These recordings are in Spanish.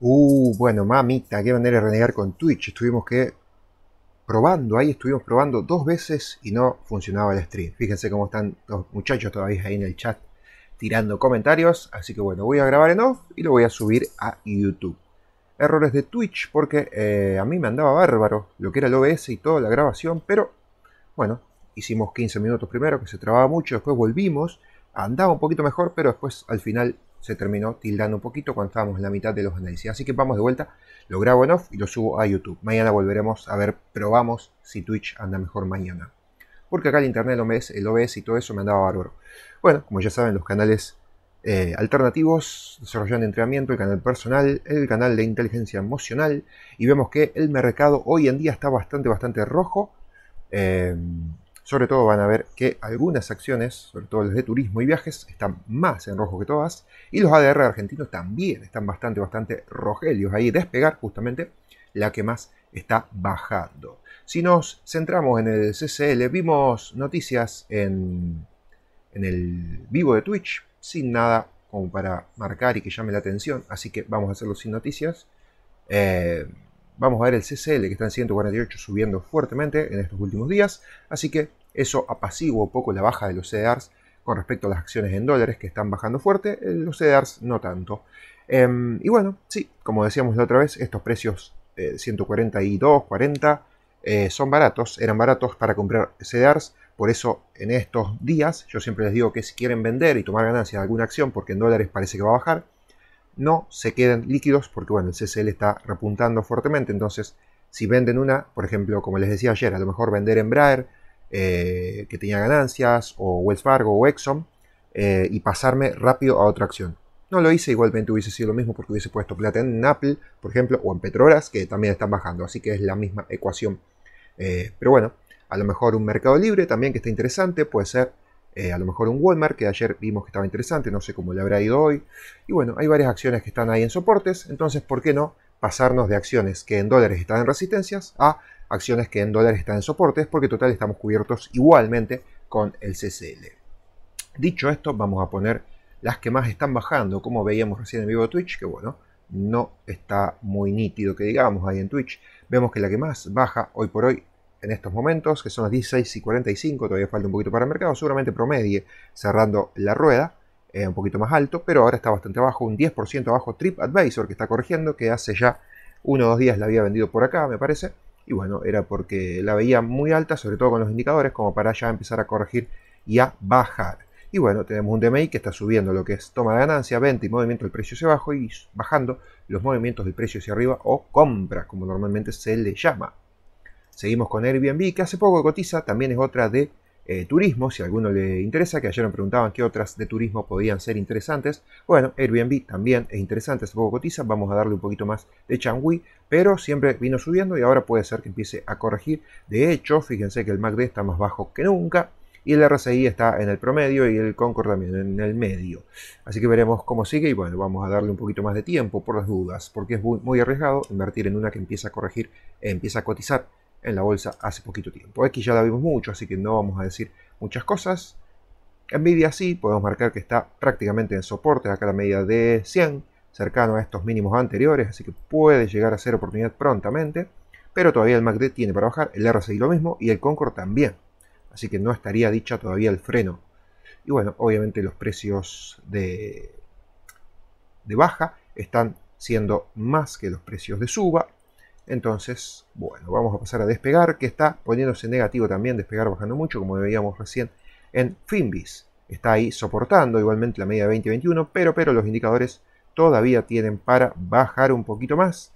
Uh, bueno, mamita, qué manera de renegar con Twitch. Estuvimos que probando ahí, estuvimos probando dos veces y no funcionaba el stream. Fíjense cómo están los muchachos todavía ahí en el chat tirando comentarios. Así que bueno, voy a grabar en off y lo voy a subir a YouTube. Errores de Twitch porque eh, a mí me andaba bárbaro lo que era el OBS y toda la grabación, pero bueno, hicimos 15 minutos primero que se trababa mucho, después volvimos, andaba un poquito mejor, pero después al final se terminó tildando un poquito cuando estábamos en la mitad de los análisis. Así que vamos de vuelta, lo grabo en off y lo subo a YouTube. Mañana volveremos a ver, probamos si Twitch anda mejor mañana. Porque acá el internet, el OBS, el y todo eso me andaba bárbaro. Bueno, como ya saben, los canales eh, alternativos desarrollando entrenamiento, el canal personal, el canal de inteligencia emocional. Y vemos que el mercado hoy en día está bastante, bastante rojo. Eh, sobre todo van a ver que algunas acciones, sobre todo las de turismo y viajes, están más en rojo que todas. Y los ADR argentinos también están bastante, bastante rogelios ahí. Despegar justamente la que más está bajando. Si nos centramos en el CCL, vimos noticias en, el vivo de Twitch, sin nada como para marcar y que llame la atención. Así que vamos a hacerlo sin noticias. Eh, vamos a ver el CCL que está en 148 subiendo fuertemente en estos últimos días. Así que eso apacigua un poco la baja de los CDRs e con respecto a las acciones en dólares que están bajando fuerte, eh, los CDRs e no tanto. Em, y bueno, sí, como decíamos la otra vez, estos precios 142, 40 eh, son baratos, eran baratos para comprar CDRs, e por eso en estos días yo siempre les digo que si quieren vender y tomar ganancia de alguna acción, porque en dólares parece que va a bajar, no se queden líquidos porque bueno, el CCL está repuntando fuertemente, entonces si venden una, por ejemplo, como les decía ayer, a lo mejor vender en Braer eh, que tenía ganancias, o Wells Fargo o Exxon, eh, y pasarme rápido a otra acción. No lo hice, igualmente hubiese sido lo mismo porque hubiese puesto plata en Apple, por ejemplo, o en Petrobras, que también están bajando, así que es la misma ecuación. Eh, pero bueno, a lo mejor un mercado libre también que está interesante, puede ser a lo mejor un Walmart, que ayer vimos que estaba interesante, no sé cómo le habrá ido hoy. Y bueno, hay varias acciones que están ahí en soportes, entonces, ¿por qué no pasarnos de acciones que en dólares están en resistencias a acciones que en dólares están en soportes, porque total estamos cubiertos igualmente con el CCL. Dicho esto, vamos a poner las que más están bajando, como veíamos recién en vivo de Twitch, que bueno, no está muy nítido que digamos ahí en Twitch. Vemos que la que más baja hoy por hoy en estos momentos, que son las 16 y 45, todavía falta un poquito para el mercado, seguramente promedie cerrando la rueda, eh, un poquito más alto, pero ahora está bastante abajo, un 10% abajo TripAdvisor, que está corrigiendo, que hace ya uno o dos días la había vendido por acá, me parece. Y bueno, era porque la veía muy alta, sobre todo con los indicadores, como para ya empezar a corregir y a bajar. Y bueno, tenemos un DMI que está subiendo lo que es toma de ganancia, venta y movimiento del precio hacia abajo y bajando los movimientos del precio hacia arriba o compra, como normalmente se le llama. Seguimos con Airbnb, que hace poco cotiza, también es otra de eh, turismo, si a alguno le interesa, que ayer me preguntaban qué otras de turismo podían ser interesantes. Bueno, Airbnb también es interesante, hace poco cotiza, vamos a darle un poquito más de changui, pero siempre vino subiendo y ahora puede ser que empiece a corregir. De hecho, fíjense que el MACD está más bajo que nunca, y el RSI está en el promedio y el Concord también en el medio. Así que veremos cómo sigue y bueno, vamos a darle un poquito más de tiempo por las dudas, porque es muy, muy arriesgado invertir en una que empieza a corregir, empieza a cotizar en la bolsa hace poquito tiempo. Aquí ya la vimos mucho, así que no vamos a decir muchas cosas. Envidia sí, podemos marcar que está prácticamente en soporte, acá la media de 100, cercano a estos mínimos anteriores, así que puede llegar a ser oportunidad prontamente, pero todavía el MACD tiene para bajar, el RSI lo mismo y el Concord también, así que no estaría dicha todavía el freno. Y bueno, obviamente los precios de, de baja están siendo más que los precios de suba, entonces, bueno, vamos a pasar a despegar, que está poniéndose negativo también, despegar bajando mucho, como veíamos recién en Finbis. Está ahí soportando igualmente la media 2021, pero, pero los indicadores todavía tienen para bajar un poquito más.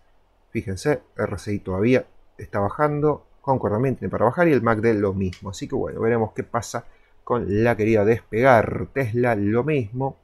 Fíjense, RSI todavía está bajando, Concordamente tiene para bajar y el MACD lo mismo. Así que bueno, veremos qué pasa con la querida despegar. Tesla lo mismo,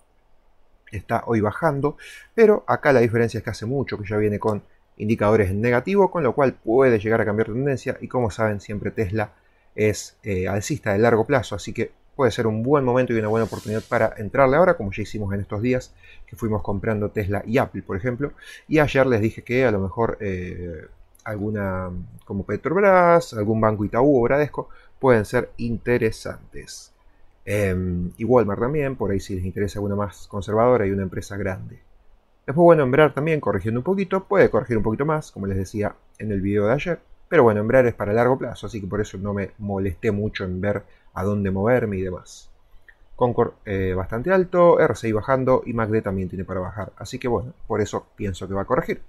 está hoy bajando, pero acá la diferencia es que hace mucho que ya viene con indicadores en negativo, con lo cual puede llegar a cambiar tendencia y como saben siempre Tesla es eh, alcista de largo plazo, así que puede ser un buen momento y una buena oportunidad para entrarle ahora, como ya hicimos en estos días que fuimos comprando Tesla y Apple, por ejemplo. Y ayer les dije que a lo mejor eh, alguna como Petrobras, algún banco Itaú o Bradesco pueden ser interesantes. Em, y Walmart también, por ahí si les interesa alguna más conservadora y una empresa grande. Después bueno, nombrar también corrigiendo un poquito, puede corregir un poquito más, como les decía en el video de ayer, pero bueno, nombrar es para largo plazo, así que por eso no me molesté mucho en ver a dónde moverme y demás. Concord eh, bastante alto, RSI bajando y MACD también tiene para bajar, así que bueno, por eso pienso que va a corregir.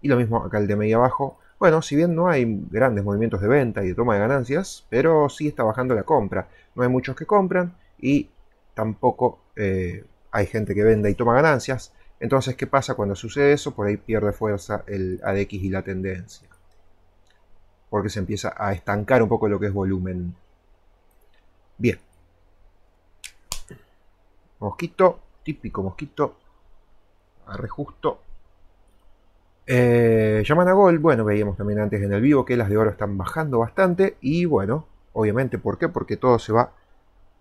Y lo mismo acá el de media abajo, bueno, si bien no hay grandes movimientos de venta y de toma de ganancias, pero sí está bajando la compra. No hay muchos que compran y tampoco eh, hay gente que venda y toma ganancias. Entonces, ¿qué pasa cuando sucede eso? Por ahí pierde fuerza el ADX y la tendencia. Porque se empieza a estancar un poco lo que es volumen. Bien. Mosquito, típico mosquito. Arre justo. Eh, llaman a Gold, bueno, veíamos también antes en el vivo que las de oro están bajando bastante. Y bueno, obviamente, ¿por qué? Porque todo se va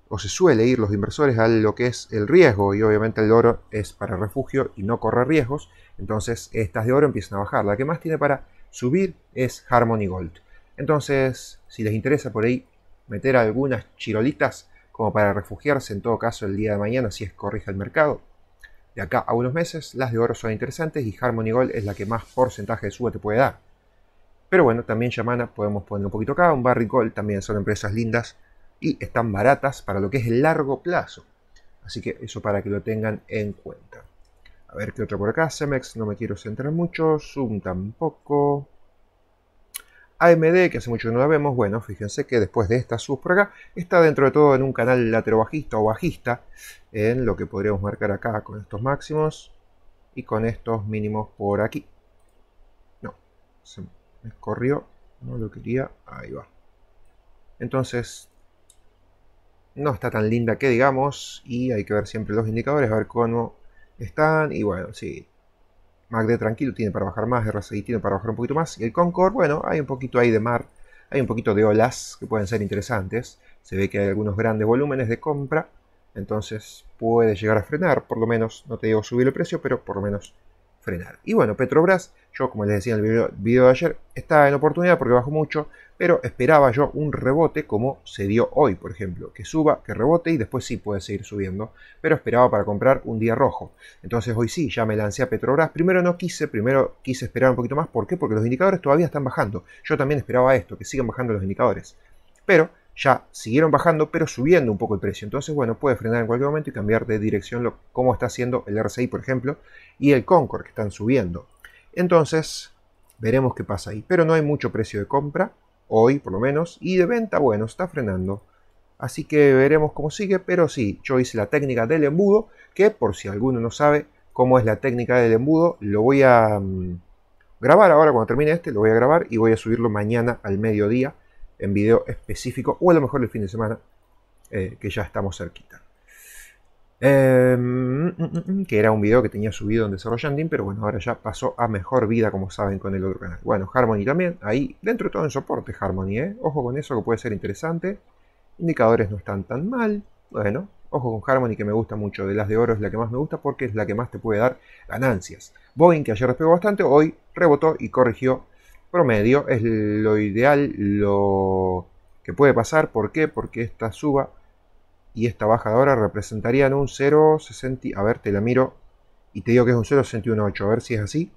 o se suele ir los inversores a lo que es el riesgo y obviamente el oro es para refugio y no corre riesgos, entonces estas de oro empiezan a bajar. La que más tiene para subir es Harmony Gold. Entonces, si les interesa por ahí meter algunas chirolitas como para refugiarse en todo caso el día de mañana si es corrige el mercado, de acá a unos meses las de oro son interesantes y Harmony Gold es la que más porcentaje de suba te puede dar. Pero bueno, también Yamana podemos poner un poquito acá, un Barrick Gold también son empresas lindas y están baratas para lo que es el largo plazo. Así que eso para que lo tengan en cuenta. A ver qué otra por acá. Cemex no me quiero centrar mucho. Zoom tampoco. AMD, que hace mucho que no la vemos. Bueno, fíjense que después de esta sub por acá, está dentro de todo en un canal bajista o bajista. En lo que podríamos marcar acá con estos máximos y con estos mínimos por aquí. No, se me corrió. No lo quería. Ahí va. Entonces no está tan linda que digamos y hay que ver siempre los indicadores, a ver cómo están y bueno, sí. MACD tranquilo tiene para bajar más, RSI tiene para bajar un poquito más y el Concord, bueno, hay un poquito ahí de mar, hay un poquito de olas que pueden ser interesantes. Se ve que hay algunos grandes volúmenes de compra, entonces puede llegar a frenar, por lo menos, no te digo subir el precio, pero por lo menos frenar. Y bueno, Petrobras, yo como les decía en el video, de ayer, está en oportunidad porque bajó mucho, pero esperaba yo un rebote como se dio hoy, por ejemplo, que suba, que rebote y después sí puede seguir subiendo, pero esperaba para comprar un día rojo. Entonces hoy sí, ya me lancé a Petrobras, primero no quise, primero quise esperar un poquito más, ¿por qué? Porque los indicadores todavía están bajando. Yo también esperaba esto, que sigan bajando los indicadores. Pero ya siguieron bajando, pero subiendo un poco el precio. Entonces, bueno, puede frenar en cualquier momento y cambiar de dirección, lo, como está haciendo el RCI, por ejemplo, y el Concord, que están subiendo. Entonces, veremos qué pasa ahí. Pero no hay mucho precio de compra hoy por lo menos, y de venta, bueno, está frenando. Así que veremos cómo sigue, pero sí, yo hice la técnica del embudo, que por si alguno no sabe cómo es la técnica del embudo, lo voy a mm, grabar ahora cuando termine este, lo voy a grabar y voy a subirlo mañana al mediodía en video específico, o a lo mejor el fin de semana, eh, que ya estamos cerquita. Em, mm, mm, mm, que era un video que tenía subido en Desarrollo pero bueno, ahora ya pasó a mejor vida, como saben, con el otro canal. Bueno, Harmony también, ahí, dentro de todo en soporte Harmony, ¿eh? Ojo con eso que puede ser interesante. Indicadores no están tan mal. Bueno, ojo con Harmony que me gusta mucho. De las de oro es la que más me gusta porque es la que más te puede dar ganancias. Boeing que ayer despegó bastante, hoy rebotó y corrigió promedio. Es lo ideal, lo que puede pasar. ¿Por qué? Porque esta suba y esta baja de ahora representarían un 0,60. A ver, te la miro y te digo que es un 0,618. A ver si es así.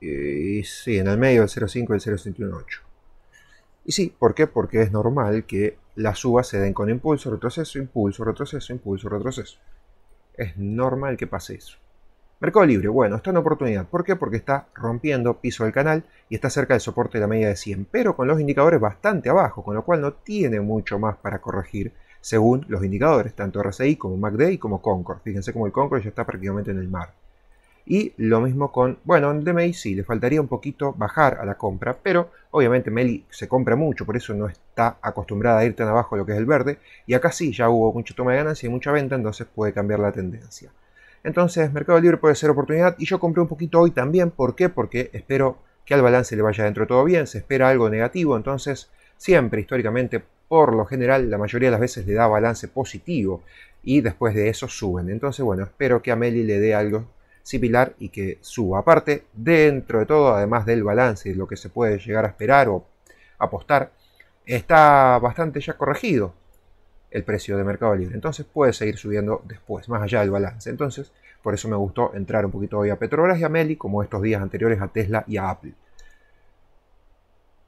Eh, sí, en el medio del 0,5 y el 0,618. Y sí, ¿por qué? Porque es normal que las subas se den con impulso, retroceso, impulso, retroceso, impulso, retroceso. Es normal que pase eso. Mercado Libre, bueno, está en oportunidad. ¿Por qué? Porque está rompiendo piso del canal y está cerca del soporte de la media de 100, pero con los indicadores bastante abajo, con lo cual no tiene mucho más para corregir según los indicadores, tanto RSI como MACD y como Concord. Fíjense cómo el Concord ya está prácticamente en el mar. Y lo mismo con, bueno, en DMI sí, le faltaría un poquito bajar a la compra, pero obviamente Meli se compra mucho, por eso no está acostumbrada a ir tan abajo lo que es el verde, y acá sí, ya hubo mucho toma de ganancia y mucha venta, entonces puede cambiar la tendencia. Entonces, Mercado Libre puede ser oportunidad y yo compré un poquito hoy también. ¿Por qué? Porque espero que al balance le vaya dentro todo bien, se espera algo negativo, entonces siempre históricamente, por lo general, la mayoría de las veces le da balance positivo y después de eso suben. Entonces, bueno, espero que a Meli le dé algo similar y que suba. Aparte, dentro de todo, además del balance y lo que se puede llegar a esperar o apostar, está bastante ya corregido el precio de Mercado Libre. Entonces puede seguir subiendo después, más allá del balance. Entonces, por eso me gustó entrar un poquito hoy a Petrobras y a Meli, como estos días anteriores a Tesla y a Apple.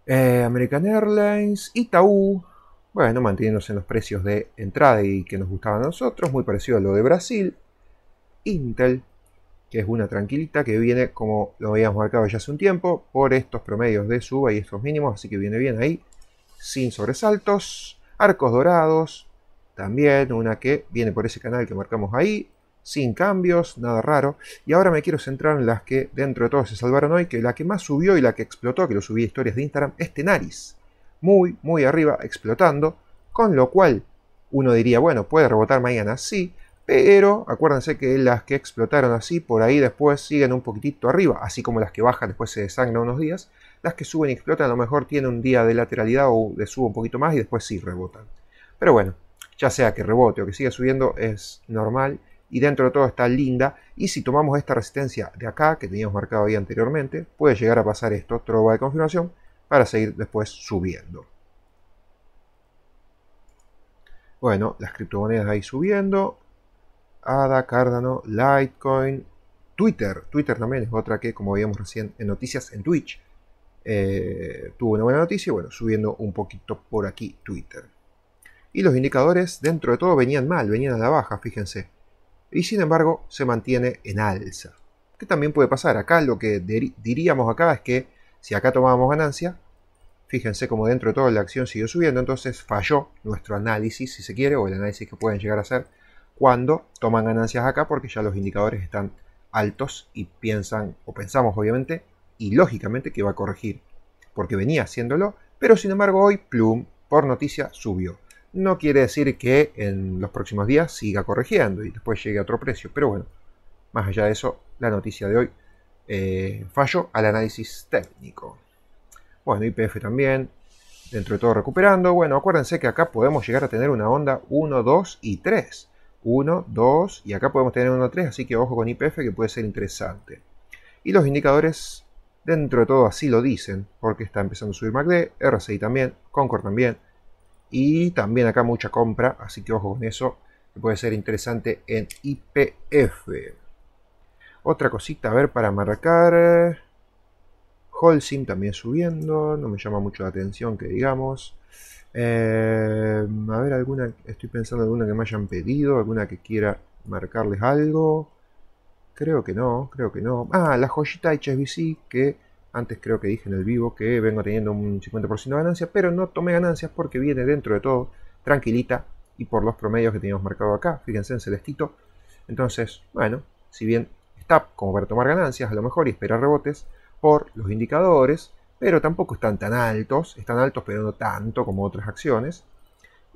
Eh, American Airlines, Itaú, bueno, manteniéndose en los precios de entrada y que nos gustaban a nosotros, muy parecido a lo de Brasil. Intel, que es una tranquilita que viene como lo habíamos marcado ya hace un tiempo, por estos promedios de suba y estos mínimos, así que viene bien ahí, sin sobresaltos. Arcos dorados, también una que viene por ese canal que marcamos ahí, sin cambios, nada raro. Y ahora me quiero centrar en las que dentro de todo se salvaron hoy, que la que más subió y la que explotó, que lo subí a historias de Instagram, es Tenaris. Muy, muy arriba, explotando, con lo cual uno diría, bueno, puede rebotar mañana, sí, pero acuérdense que las que explotaron así, por ahí después siguen un poquitito arriba, así como las que bajan después se desangran unos días, las que suben y explotan a lo mejor tienen un día de lateralidad o de subo un poquito más y después sí rebotan. Pero bueno, ya sea que rebote o que siga subiendo, es normal y dentro de todo está linda. Y si tomamos esta resistencia de acá, que teníamos marcado ahí anteriormente, puede llegar a pasar esto, trova de confirmación, para seguir después subiendo. Bueno, las criptomonedas ahí subiendo. ADA, Cardano, Litecoin, Twitter. Twitter también es otra que, como veíamos recién en noticias en Twitch, eh, tuvo una buena noticia. Bueno, subiendo un poquito por aquí Twitter y los indicadores dentro de todo venían mal, venían a la baja, fíjense. Y sin embargo se mantiene en alza. ¿Qué también puede pasar. Acá lo que diríamos acá es que si acá tomábamos ganancia, fíjense como dentro de todo la acción siguió subiendo, entonces falló nuestro análisis, si se quiere, o el análisis que pueden llegar a hacer cuando toman ganancias acá, porque ya los indicadores están altos y piensan, o pensamos obviamente, y lógicamente que va a corregir, porque venía haciéndolo, pero sin embargo hoy, plum, por noticia, subió. No quiere decir que en los próximos días siga corrigiendo y después llegue a otro precio. Pero bueno, más allá de eso, la noticia de hoy eh, Fallo al análisis técnico. Bueno, IPF también, dentro de todo recuperando. Bueno, acuérdense que acá podemos llegar a tener una onda 1, 2 y 3. 1, 2 y acá podemos tener 1, 3, así que ojo con IPF que puede ser interesante. Y los indicadores, dentro de todo así lo dicen, porque está empezando a subir MACD, RSI también, Concord también, y también acá mucha compra, así que ojo con eso, que puede ser interesante en IPF. Otra cosita, a ver, para marcar. Holcim también subiendo, no me llama mucho la atención que digamos. Eh, a ver, alguna, estoy pensando en alguna que me hayan pedido, alguna que quiera marcarles algo. Creo que no, creo que no. Ah, la joyita HSBC que antes creo que dije en el vivo que vengo teniendo un 50% de ganancias, pero no tomé ganancias porque viene dentro de todo tranquilita y por los promedios que teníamos marcado acá, fíjense en celestito. Entonces, bueno, si bien está como para tomar ganancias a lo mejor y esperar rebotes por los indicadores, pero tampoco están tan altos, están altos pero no tanto como otras acciones.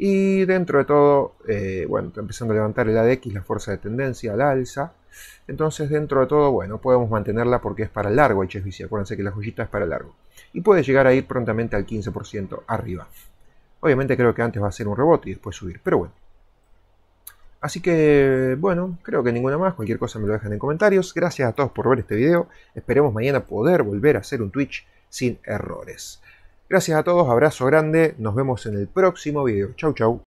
Y dentro de todo, eh, bueno, está empezando a levantar el ADX, la fuerza de tendencia al alza. Entonces, dentro de todo, bueno, podemos mantenerla porque es para largo HSBC. Acuérdense que la joyita es para largo. Y puede llegar a ir prontamente al 15% arriba. Obviamente creo que antes va a ser un rebote y después subir, pero bueno. Así que, bueno, creo que ninguna más. Cualquier cosa me lo dejan en comentarios. Gracias a todos por ver este video. Esperemos mañana poder volver a hacer un Twitch sin errores. Gracias a todos, abrazo grande, nos vemos en el próximo video. Chau, chau.